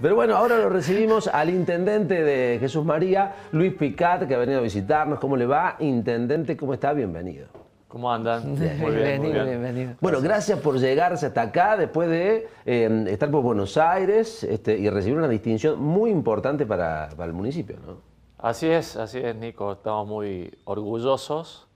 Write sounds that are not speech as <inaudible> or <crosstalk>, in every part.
Pero bueno, ahora lo recibimos al intendente de Jesús María, Luis Picat, que ha venido a visitarnos. ¿Cómo le va? Intendente, ¿cómo está? Bienvenido. ¿Cómo andan? Muy bien, bienvenido, Bueno, gracias por llegarse hasta acá después de em, estar por Buenos Aires este, y recibir una distinción muy importante para, para el municipio, ¿no? Así es, así es, Nico. Estamos muy orgullosos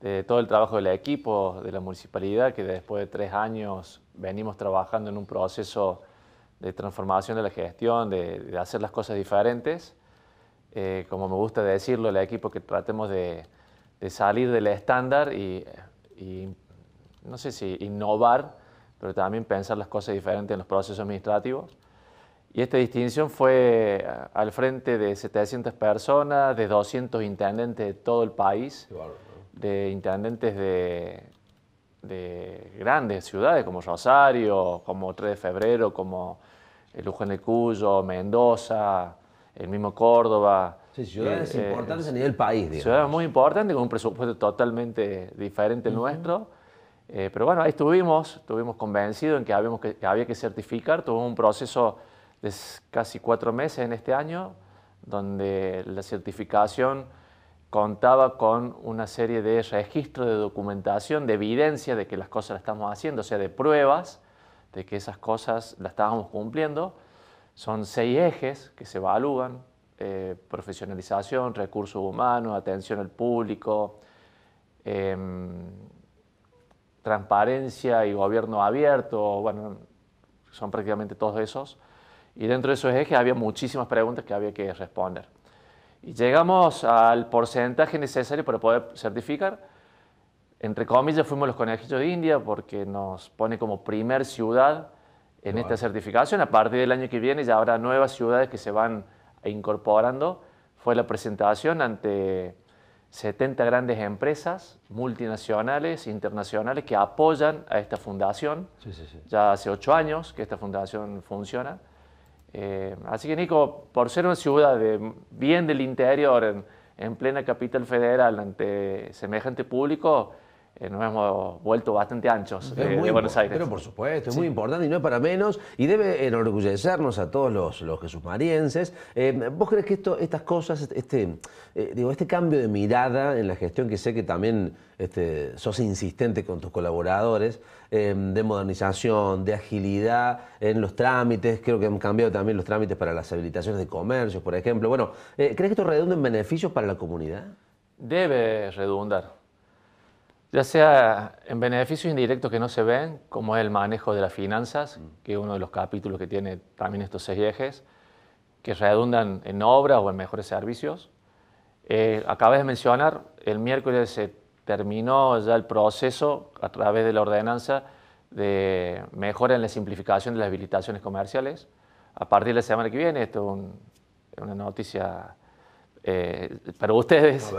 de todo el trabajo del equipo, de la municipalidad, que después de tres años venimos trabajando en un proceso de transformación de la gestión, de, hacer las cosas diferentes. Eh, como me gusta decirlo el equipo, que tratemos de, salir del estándar y, y, no sé si innovar, pero también pensar las cosas diferentes en los procesos administrativos. Y esta distinción fue eh, al frente de 700 personas, de 200 intendentes de todo el país, de intendentes de de grandes ciudades como Rosario, como 3 de Febrero, como eh, Luján de Cuyo, Mendoza, el mismo Córdoba. Sí, ciudades eh, eh, importantes a nivel país, Ciudades muy importantes, con un presupuesto totalmente diferente al nuestro. pero bueno, ahí estuvimos, estuvimos convencidos en que, habíamos que, que, había que certificar. Tuvimos un proceso de casi cuatro meses en este año, donde la certificación contaba con una serie de registros de documentación, de evidencia de que las cosas las estamos haciendo, o sea, de pruebas de que esas cosas las estábamos cumpliendo. Son seis ejes que se evalúan, eh, profesionalización, recursos humanos, atención al público, em, transparencia y gobierno abierto, bueno, son prácticamente todos esos. Y dentro de esos ejes había muchísimas preguntas que había que responder y llegamos al porcentaje necesario para poder certificar. Entre comillas, fuimos los conejillos de India porque nos pone como primer ciudad en esta certificación. A partir del año que viene ya habrá nuevas ciudades que se van incorporando. Fue la presentación ante 70 grandes empresas multinacionales, internacionales, que apoyan a esta fundación. Ya hace ocho años que esta fundación funciona. Eh, así que Nico, por ser una ciudad bien del interior, en plena capital federal, ante semejante público, eh, nos hemos vuelto bastante anchos en eh, Buenos Aires. Pero por supuesto, es muy importante y no es para menos, y debe enorgullecernos a todos los, los eh, ¿Vos crees que esto, estas cosas, este, digo, este cambio de mirada en la gestión, que sé que también este, sos insistente con tus colaboradores, de modernización, de agilidad en los trámites, creo que han cambiado también los trámites para las habilitaciones de comercio por ejemplo. Bueno, ¿crees que esto redunda en beneficios para la comunidad? Debe redundar ya sea en beneficios indirectos que no se ven, como es el manejo de las finanzas, mm. que es uno de los capítulos que tiene también estos seis ejes, que redundan en obras o en mejores servicios. Eh, acabas de mencionar, el miércoles se terminó ya el proceso a través de la ordenanza de mejora en la simplificación de las habilitaciones comerciales. A partir de la semana que viene, esto es una noticia eh, para ustedes.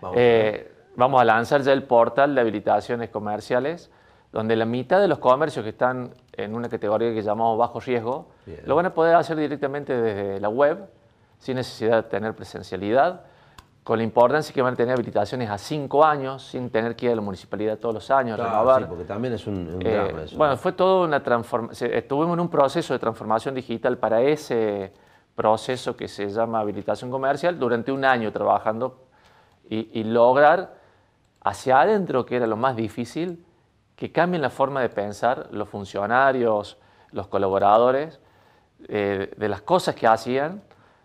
vamos eh, vamos a lanzar ya el portal de habilitaciones comerciales, donde la mitad de los comercios que están en una categoría que llamamos bajo riesgo, lo van a poder hacer directamente desde la web, sin necesidad de tener presencialidad, con la importancia que van a tener habilitaciones a cinco años, sin tener que ir a la municipalidad todos los años, Sí, porque también es un, eh, Bueno, fue todo una transformación, estuvimos en un proceso de transformación digital para ese proceso que se llama habilitación comercial, durante un año trabajando y lograr hacia adentro, que era lo más difícil, que cambien la forma de pensar los funcionarios, los colaboradores, eh, de las cosas que hacían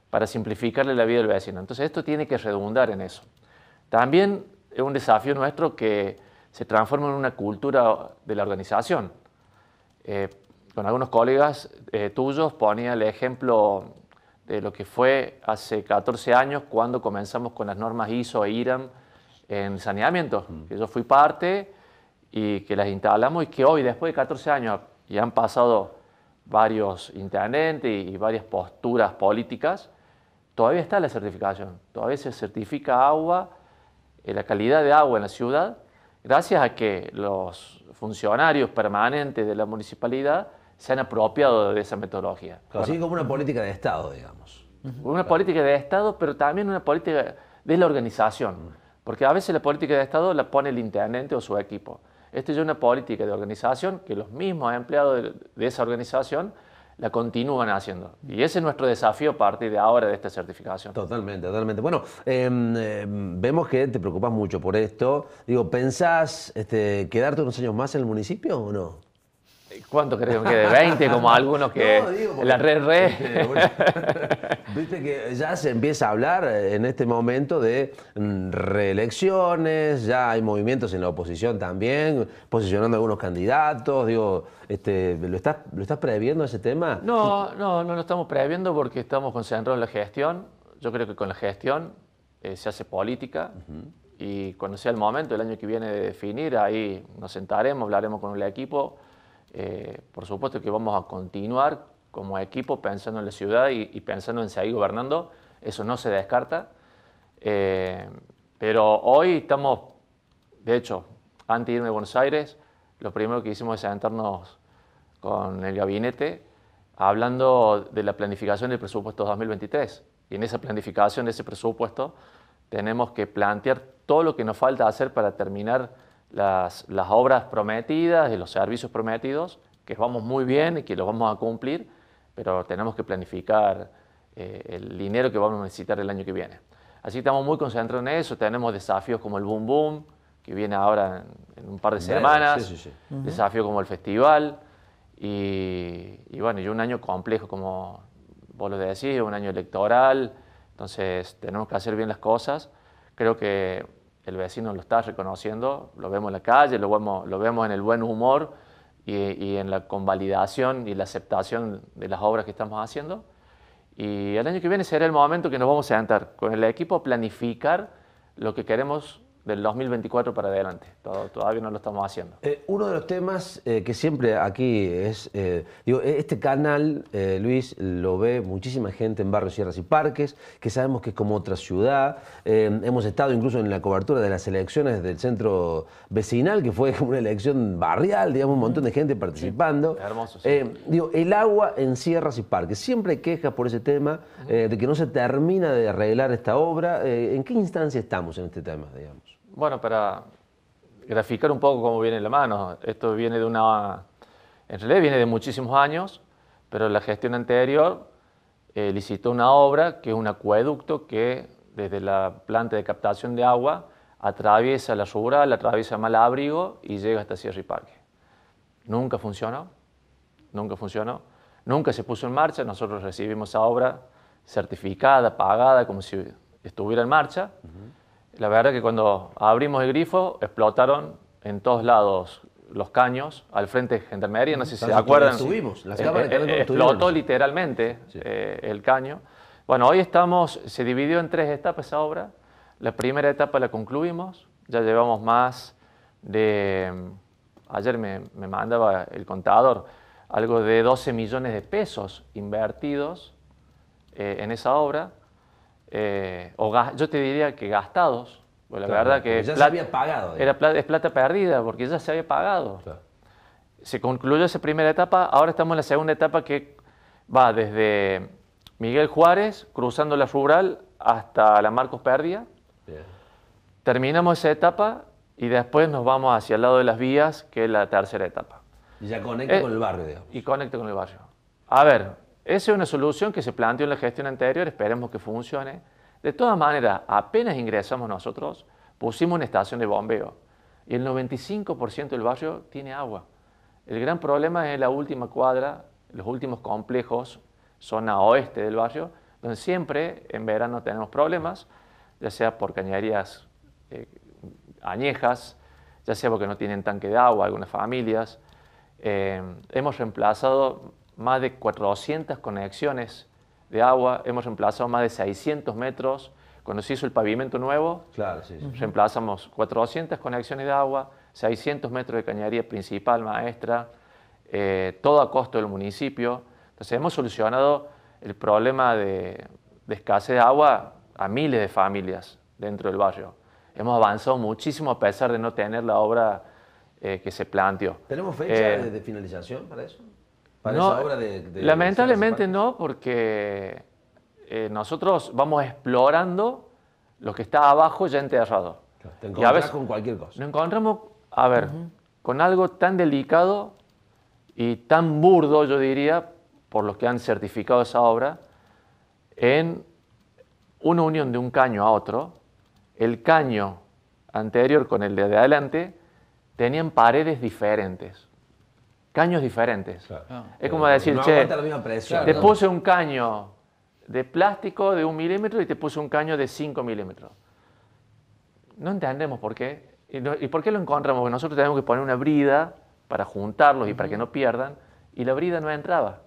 para simplificarle la vida al vecino. Entonces esto tiene que redundar en eso. También es un desafío nuestro que se transforma en una cultura de la organización. Eh, con algunos colegas eh, tuyos ponía el ejemplo de lo que fue hace 14 años cuando comenzamos con las normas ISO e IRAM en saneamiento, que yo fui parte y que las instalamos y que hoy, después de 14 años, y han pasado varios intendentes y, varias posturas políticas, todavía está la certificación, todavía se certifica agua, eh, la calidad de agua en la ciudad, gracias a que los funcionarios permanentes de la municipalidad se han apropiado de esa metodología. así como una política de Estado, digamos. Una política de Estado, pero también una política de la organización. Porque a veces la política de Estado la pone el intendente o su equipo. Esta es una política de organización que los mismos empleados de, esa organización la continúan haciendo. Y ese es nuestro desafío a partir de ahora de esta certificación. Totalmente, totalmente. Bueno, em, em, vemos que te preocupas mucho por esto. Digo, ¿pensás este, quedarte unos años más en el municipio o no? ¿Cuánto crees que de ¿20? Como <laughs> algunos que. la red re. Este, <laughs> viste que ya se empieza a hablar eh, en este momento de mm, reelecciones, ya hay movimientos en la oposición también, posicionando algunos candidatos. Digo, este, ¿lo, estás, ¿lo estás previendo ese tema? No, no, no lo estamos previendo porque estamos concentrados en la gestión. Yo creo que con la gestión eh, se hace política. Y cuando sea el momento, el año que viene de definir, ahí nos sentaremos, hablaremos con el equipo, eh, por supuesto que vamos a continuar como equipo pensando en la ciudad y, pensando en seguir gobernando, eso no se descarta, eh, pero hoy estamos, de hecho, antes de irme a Buenos Aires, lo primero que hicimos es sentarnos con el gabinete hablando de la planificación del presupuesto 2023. Y en esa planificación de ese presupuesto tenemos que plantear todo lo que nos falta hacer para terminar las, obras prometidas y los servicios prometidos, que vamos muy bien y que los vamos a cumplir, pero tenemos que planificar eh, el dinero que vamos a necesitar el año que viene. Así que estamos muy concentrados en eso, tenemos desafíos como el Boom Boom, que viene ahora en, un par de semanas, desafío desafíos como el festival, y, y, bueno, y un año complejo, como vos lo decís, un año electoral, entonces tenemos que hacer bien las cosas. Creo que el vecino lo está reconociendo, lo vemos en la calle, lo vemos, lo vemos en el buen humor y, en la convalidación y la aceptación de las obras que estamos haciendo. Y el año que viene será el momento que nos vamos a sentar con el equipo a planificar lo que queremos del 2024 para adelante. todavía no lo estamos haciendo. Eh, uno de los temas eh, que siempre aquí es, eh, digo, este canal, Luis, lo ve muchísima gente en barrios, sierras y parques, que sabemos que es como otra ciudad. hemos estado incluso en la cobertura de las elecciones del centro vecinal, que fue como <laughs> una elección barrial, digamos, un montón de mm. gente participando. hermoso. digo, el agua en sierras y parques. Siempre queja quejas por ese tema, de que no se termina de arreglar esta obra. ¿En qué instancia estamos en este tema, digamos? Bueno, para graficar un poco cómo viene la mano, esto viene de una, en realidad viene de muchísimos años, pero la gestión anterior eh, licitó una obra que es un acueducto que desde la planta de captación de agua atraviesa la rural, atraviesa Malabrigo y llega hasta Sierra y Parque. Nunca funcionó, nunca funcionó, nunca se puso en marcha, nosotros recibimos esa obra certificada, pagada, como si estuviera en marcha. La verdad es que cuando abrimos el grifo explotaron en todos lados los caños al frente de Gendarmería, no sé si se acuerdan. Eh, eh, eh, explotó literalmente el caño. Bueno, hoy estamos, se dividió en tres etapas esa obra. La primera etapa la concluimos, ya llevamos más de, ayer me, me mandaba el contador, algo de 12 millones de pesos invertidos en esa obra. Eh, o yo te diría que gastados, pues la verdad que ya se había pagado, es plata perdida porque ya se había pagado. Se concluyó esa primera etapa, ahora estamos en la segunda etapa que va desde Miguel Juárez, cruzando la rural hasta la Marcos Perdía. Terminamos esa etapa y después nos vamos hacia el lado de las vías, que es la tercera etapa. Y ya conecta eh, con el barrio, Y conecta con el barrio. A ver, esa es una solución que se planteó en la gestión anterior, esperemos que funcione. De todas maneras, apenas ingresamos nosotros, pusimos una estación de bombeo y el 95% del barrio tiene agua. El gran problema es la última cuadra, los últimos complejos, zona oeste del barrio, donde siempre en verano tenemos problemas, ya sea por cañerías eh, añejas, ya sea porque no tienen tanque de agua algunas familias. Eh, hemos reemplazado más de 400 conexiones de agua, hemos reemplazado más de 600 metros. Cuando se hizo el pavimento nuevo, reemplazamos 400 conexiones de agua, 600 metros de cañería principal, maestra, eh, todo a costo del municipio. Entonces hemos solucionado el problema de, escasez de agua a miles de familias dentro del barrio. Hemos avanzado muchísimo a pesar de no tener la obra eh, que se planteó. ¿Tenemos fecha eh, de finalización para eso? Lamentablemente no, porque eh, nosotros vamos explorando lo que está abajo ya enterrado. Te a con cualquier cosa. Nos encontramos, a ver, con algo tan delicado y tan burdo, yo diría, por los que han certificado esa obra, en una unión de un caño a otro, el caño anterior con el de adelante tenían paredes diferentes caños diferentes. Ah. Es como decir, che, te puse un caño de plástico de un milímetro y te puse un caño de cinco milímetros. No entendemos por qué. ¿Y, por qué lo encontramos? Porque nosotros tenemos que poner una brida para juntarlos y para que no pierdan, y la brida no entraba.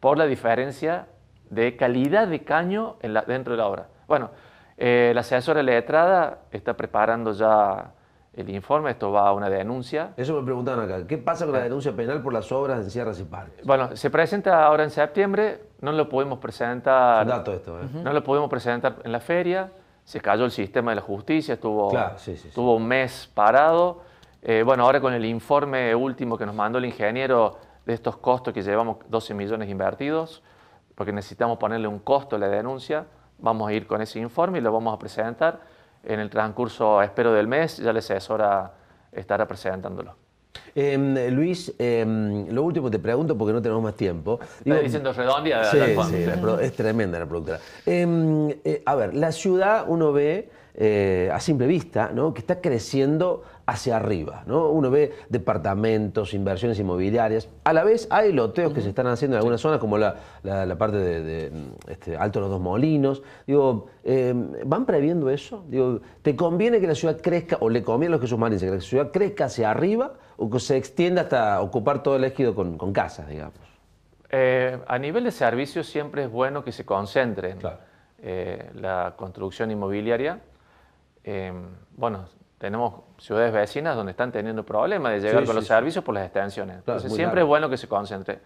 Por la diferencia de calidad de caño dentro de la obra. Bueno, eh, la asesora letrada está preparando ya el informe, esto va a una denuncia. Eso me preguntaron acá, ¿qué pasa con la eh. denuncia penal por las obras de Sierras y Parques? Bueno, se presenta ahora en septiembre, no lo pudimos presentar... dato esto, ¿eh? No lo pudimos presentar en la feria, se cayó el sistema de la justicia, estuvo, un mes parado. Eh, bueno, ahora con el informe último que nos mandó el ingeniero de estos costos que llevamos 12 millones invertidos, porque necesitamos ponerle un costo a la denuncia, vamos a ir con ese informe y lo vamos a presentar en el transcurso, espero, del mes, ya les es hora estar presentándolo. Em, Luis, em, lo último te pregunto porque no tenemos más tiempo. Digo, diciendo redondia. Sí, sí, es tremenda la productora. Em, eh, a ver, la ciudad uno ve eh, a simple vista ¿no? que está creciendo hacia arriba. ¿no? Uno ve departamentos, inversiones inmobiliarias. A la vez hay loteos que se están haciendo en algunas zonas, como la, parte de, de este, Alto Los Dos Molinos. Digo, em, ¿van previendo eso? ¿te conviene que la ciudad crezca, o le conviene a los que suman? que la ciudad crezca hacia arriba o que se extienda hasta ocupar todo el ejido con, casas, digamos? Eh, a nivel de servicios siempre es bueno que se concentren eh, la construcción inmobiliaria. Em, bueno, tenemos ciudades vecinas donde están teniendo problemas de llegar con los servicios por las extensiones. Entonces siempre es bueno que se concentre.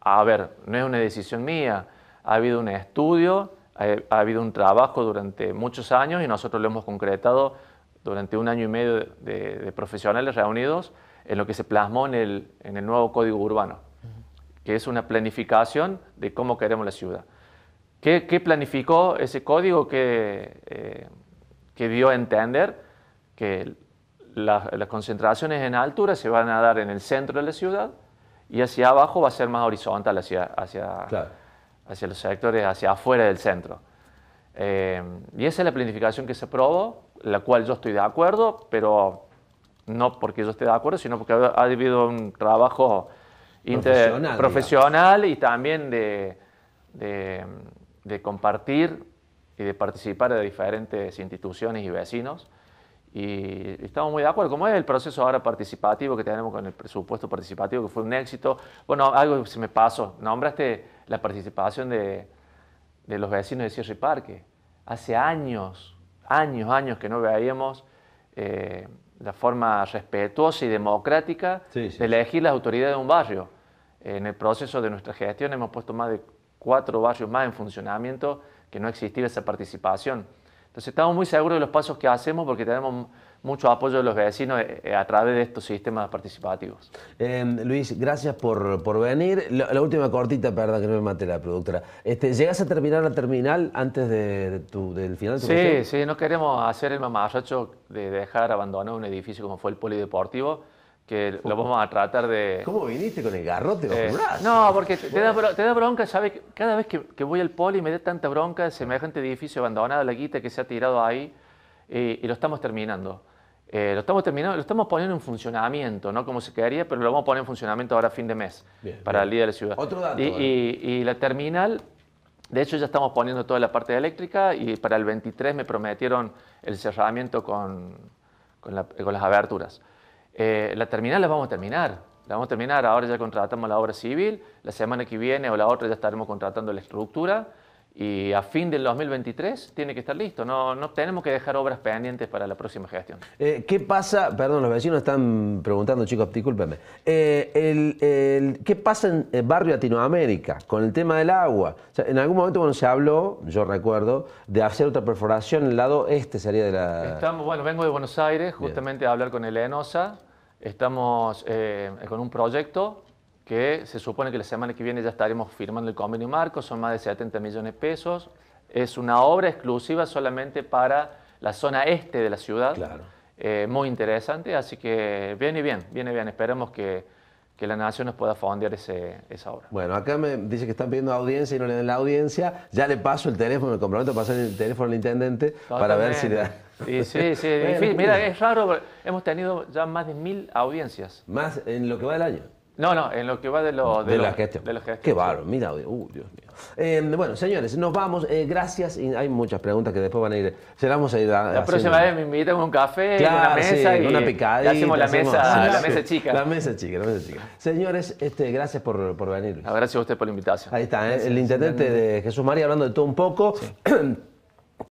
A ver, no es una decisión mía, ha habido un estudio, eh, ha, habido un trabajo durante muchos años y nosotros lo hemos concretado durante un año y medio de, profesionales reunidos en lo que se plasmó en el, en el nuevo código urbano, que es una planificación de cómo queremos la ciudad. ¿Qué, qué planificó ese código que, eh, que dio a entender? que las concentraciones en altura se van a dar en el centro de la ciudad y hacia abajo va a ser más horizontal, hacia, hacia, hacia los sectores, hacia afuera del centro. Eh, y esa es la planificación que se aprobó, la cual yo estoy de acuerdo, pero no porque yo esté de acuerdo, sino porque ha, habido un trabajo profesional, y también de, de compartir y de participar de diferentes instituciones y vecinos y estamos muy de acuerdo. Como es el proceso ahora participativo que tenemos con el presupuesto participativo, que fue un éxito. Bueno, algo se me pasó. Nombraste la participación de, los vecinos de Sierra y Parque. Hace años, años, años que no veíamos eh, la forma respetuosa y democrática de elegir las autoridades de un barrio. En el proceso de nuestra gestión hemos puesto más de cuatro barrios más en funcionamiento que no existía esa participación. Entonces estamos muy seguros de los pasos que hacemos porque tenemos mucho apoyo de los vecinos eh, eh, a través de estos sistemas participativos. Em, Luis, gracias por, por venir. La, última cortita, perdón que no me mate la productora. Este, ¿Llegas a terminar la terminal antes del final de tu Sí, sí, no queremos hacer el mamarracho de dejar abandonado un edificio como fue el polideportivo que lo vamos a tratar de... ¿Cómo viniste con el garrote eh, No, porque te, da, te da bronca, ¿sabes? Cada vez que, voy al poli me da tanta bronca semejante edificio abandonado, la guita que se ha tirado ahí, y lo estamos terminando. Eh, lo estamos terminando, lo estamos poniendo en funcionamiento, no como se quedaría, pero lo vamos a poner en funcionamiento ahora fin de mes, para el líder de la ciudad. Otro dato. Y, la terminal de hecho, ya estamos poniendo toda la parte eléctrica y para el 23 me prometieron el cerramiento con, con las aberturas. Eh, la terminal la vamos a terminar, la vamos a terminar, ahora ya contratamos la obra civil, la semana que viene o la otra ya estaremos contratando la estructura y a fin del 2023 tiene que estar listo. No, no tenemos que dejar obras pendientes para la próxima gestión. Eh, ¿Qué pasa? Perdón, los vecinos están preguntando, chicos, discúlpenme. Eh, ¿Qué pasa en el barrio Latinoamérica con el tema del agua? en algún momento cuando se habló, yo recuerdo, de hacer otra perforación en el lado este sería de la... bueno, vengo de Buenos Aires justamente a hablar con el Estamos eh, con un proyecto que se supone que la semana que viene ya estaremos firmando el convenio marco, son más de 70 millones de pesos. Es una obra exclusiva solamente para la zona este de la ciudad. Claro. Eh, muy interesante, así que viene bien, viene bien. Esperemos que, que la nación nos pueda fondear esa obra. Bueno, acá me dice que están pidiendo audiencia y no le den la audiencia. Ya le paso el teléfono, me comprometo a pasar el teléfono al intendente para ver si le da. Sí, sí, sí. <laughs> Mira, es raro, hemos tenido ya más de mil audiencias. Más en lo que va del año. No, no, en lo que va de, los de, de, Qué barro, mira, uh, Dios mío. Em, bueno, señores, nos vamos. Eh, gracias. Y hay muchas preguntas que después van a ir. Se las vamos a ir La próxima vez me invitan a un café, una mesa sí, y una picada. Hacemos la, hacemos, mesa, ah, la mesa chica. La mesa chica, la mesa chica. Señores, este, gracias por, por venir. Gracias a usted por la invitación. Ahí está, ¿eh? el intendente de Jesús María hablando de todo un poco. <clears throat>